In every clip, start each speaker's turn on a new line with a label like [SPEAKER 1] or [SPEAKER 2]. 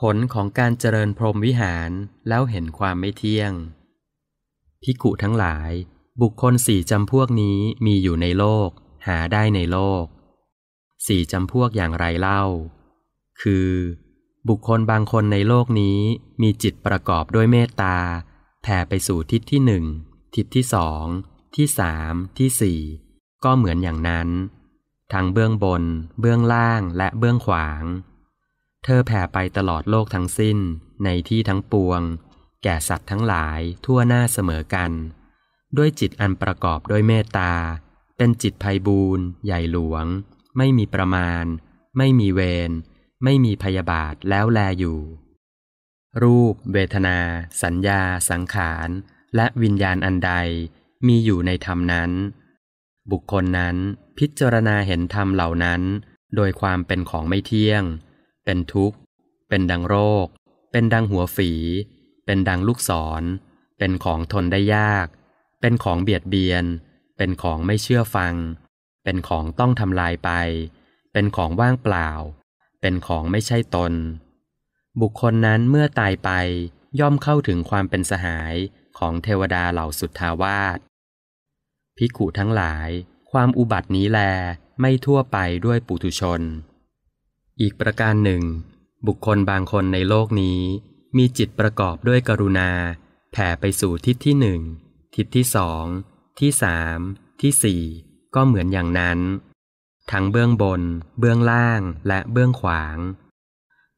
[SPEAKER 1] ผลของการเจริญพรหมวิหารแล้วเห็นความไม่เที่ยง พิกุทั้งหลายบุคคลสี่จำพวกนี้มีอยู่ในโลก หาได้ในโลก สี่จำพวกอย่างไรเล่า คือ บุคคลบางคนในโลกนี้มีจิตประกอบด้วยเมตตาแผ่ไปสู่ทิศที่หนึ่ง ทิศที่สอง ที่สามที่สี่ ก็เหมือนอย่างนั้นทั้งเบื้องบน เบื้องล่างและเบื้องขวางเธอแผ่ไปตลอดโลกทั้งสิ้นในที่ทั้งปวง แก่สัตว์ทั้งหลายทั่วหน้าเสมอกัน ด้วยจิตอันประกอบด้วยเมตตา เป็นจิตภัยบูนใหญ่หลวง ไม่มีประมาณ ไม่มีเวรไม่มีพยาบาทแล้วแลอยู่ รูป เวทนา สัญญา สังขาร และวิญญาณอันใดมีอยู่ในธรรมนั้น บุคคลนั้นพิจารณาเห็นธรรมเหล่านั้น โดยความเป็นของไม่เที่ยงเป็นทุกข์ เป็นดังโรค เป็นดังหัวฝี เป็นดังลูกศร เป็นของทนได้ยาก เป็นของเบียดเบียน เป็นของไม่เชื่อฟัง เป็นของต้องทำลายไป เป็นของว่างเปล่า เป็นของไม่ใช่ตน บุคคลนั้นเมื่อตายไปย่อมเข้าถึงความเป็นสหายของเทวดาเหล่าสุทธาวาสพิกขุทั้งหลายความอุบัตินี้แลไม่ทั่วไปด้วยปุถุชนอีกประการหนึ่ง บุคคลบางคนในโลกนี้ มีจิตประกอบด้วยกรุณา แผ่ไปสู่ทิศที่หนึ่ง ทิศที่สอง ที่สาม ที่สี่ ก็เหมือนอย่างนั้น ทั้งเบื้องบน เบื้องล่างและเบื้องขวาง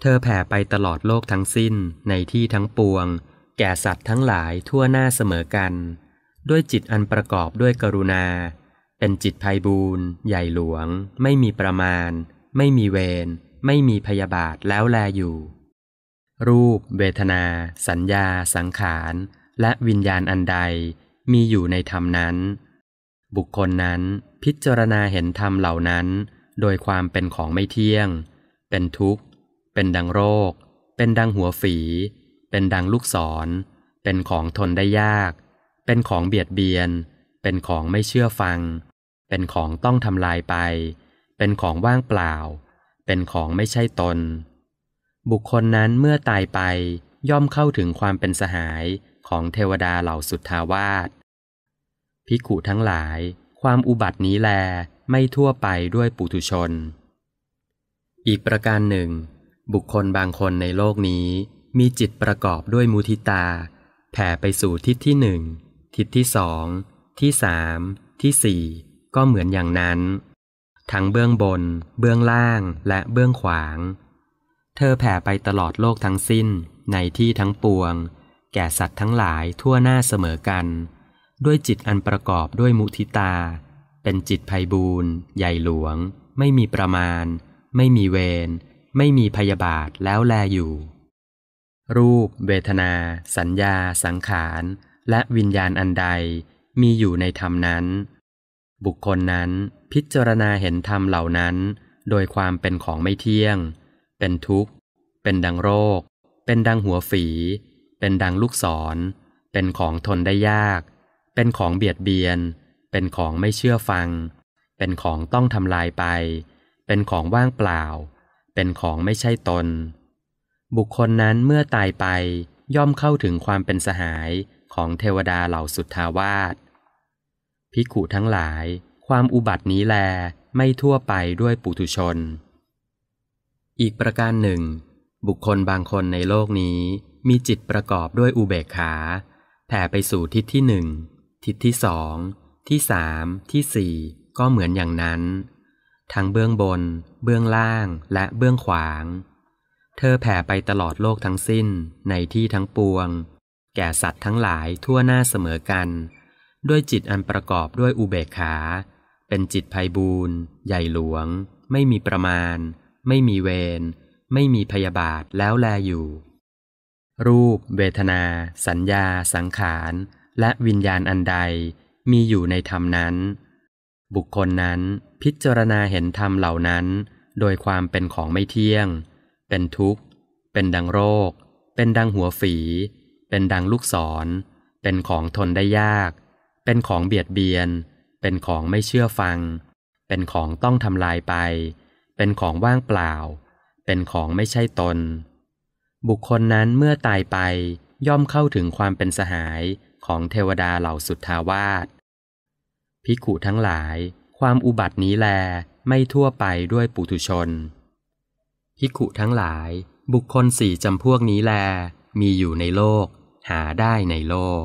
[SPEAKER 1] เธอแผ่ไปตลอดโลกทั้งสิ้น ในที่ทั้งปวง แก่สัตว์ทั้งหลายทั่วหน้าเสมอกัน ด้วยจิตอันประกอบด้วยกรุณา เป็นจิตไพบูรใหญ่หลวง ไม่มีประมาณ ไม่มีเวรไม่มีพยาบาทแล้วแลอยู่ รูป เวทนา สัญญา สังขารและวิญญาณอันใดมีอยู่ในธรรมนั้น บุคคลนั้น พิจารณาเห็นธรรมเหล่านั้น โดยความเป็นของไม่เที่ยง เป็นทุกข์ เป็นดังโรค เป็นดังหัวฝี เป็นดังลูกศร เป็นของทนได้ยาก เป็นของเบียดเบียน เป็นของไม่เชื่อฟัง เป็นของต้องทำลายไป เป็นของว่างเปล่าเป็นของไม่ใช่ตน บุคคลนั้นเมื่อตายไปย่อมเข้าถึงความเป็นสหายของเทวดาเหล่าสุทธาวาสพิกุทั้งหลาย ความอุบัตินี้แลไม่ทั่วไปด้วยปุถุชน อีกประการหนึ่ง บุคคลบางคนในโลกนี้ มีจิตประกอบด้วยมุทิตา แผ่ไปสู่ทิศที่หนึ่งทิศที่สองที่สามที่สี่ก็เหมือนอย่างนั้นทั้งเบื้องบน เบื้องล่าง และเบื้องขวาง เธอแผ่ไปตลอดโลกทั้งสิ้นในที่ทั้งปวง แก่สัตว์ทั้งหลายทั่วหน้าเสมอกัน ด้วยจิตอันประกอบด้วยมุทิตา เป็นจิตภัยบูรณ์ ใหญ่หลวง ไม่มีประมาณ ไม่มีเวร ไม่มีพยาบาทแล้วแลอยู่ รูปเวทนา สัญญา สังขาร และวิญญาณอันใดมีอยู่ในธรรมนั้นบุคคลนั้นพิจารณาเห็นธรรมเหล่านั้นโดยความเป็นของไม่เที่ยง เป็นทุกข์ เป็นดังโรค เป็นดังหัวฝี เป็นดังลูกศร เป็นของทนได้ยาก เป็นของเบียดเบียน เป็นของไม่เชื่อฟัง เป็นของต้องทำลายไป เป็นของว่างเปล่า เป็นของไม่ใช่ตน บุคคลนั้นเมื่อตายไปย่อมเข้าถึงความเป็นสหายของเทวดาเหล่าสุทธาวาสภิกขุทั้งหลายความอุบัตินี้แลไม่ทั่วไปด้วยปุถุชน อีกประการหนึ่ง บุคคลบางคนในโลกนี้มีจิตประกอบด้วยอุเบกขา แผ่ไปสู่ทิศที่หนึ่งทิศที่สอง ที่สามที่สี่ก็เหมือนอย่างนั้น ทั้งเบื้องบน เบื้องล่างและเบื้องขวาง เธอแผ่ไปตลอดโลกทั้งสิ้นในที่ทั้งปวง แก่สัตว์ทั้งหลายทั่วหน้าเสมอกันด้วยจิตอันประกอบด้วยอุเบกขา เป็นจิตภัยบูนใหญ่หลวง ไม่มีประมาณ ไม่มีเวร ไม่มีพยาบาทแล้วแลอยู่ รูป เวทนา สัญญา สังขาร และวิญญาณอันใดมีอยู่ในธรรมนั้น บุคคลนั้นพิจารณาเห็นธรรมเหล่านั้น โดยความเป็นของไม่เที่ยง เป็นทุกข์ เป็นดังโรค เป็นดังหัวฝี เป็นดังลูกศร เป็นของทนได้ยากเป็นของเบียดเบียน เป็นของไม่เชื่อฟัง เป็นของต้องทำลายไป เป็นของว่างเปล่า เป็นของไม่ใช่ตน บุคคลนั้นเมื่อตายไปย่อมเข้าถึงความเป็นสหายของเทวดาเหล่าสุทธาวาสพิกุทั้งหลาย ความอุบัตินี้แลไม่ทั่วไปด้วยปุถุชนพิกุทั้งหลายบุคคลสี่จำพวกนี้แลมีอยู่ในโลก หาได้ในโลก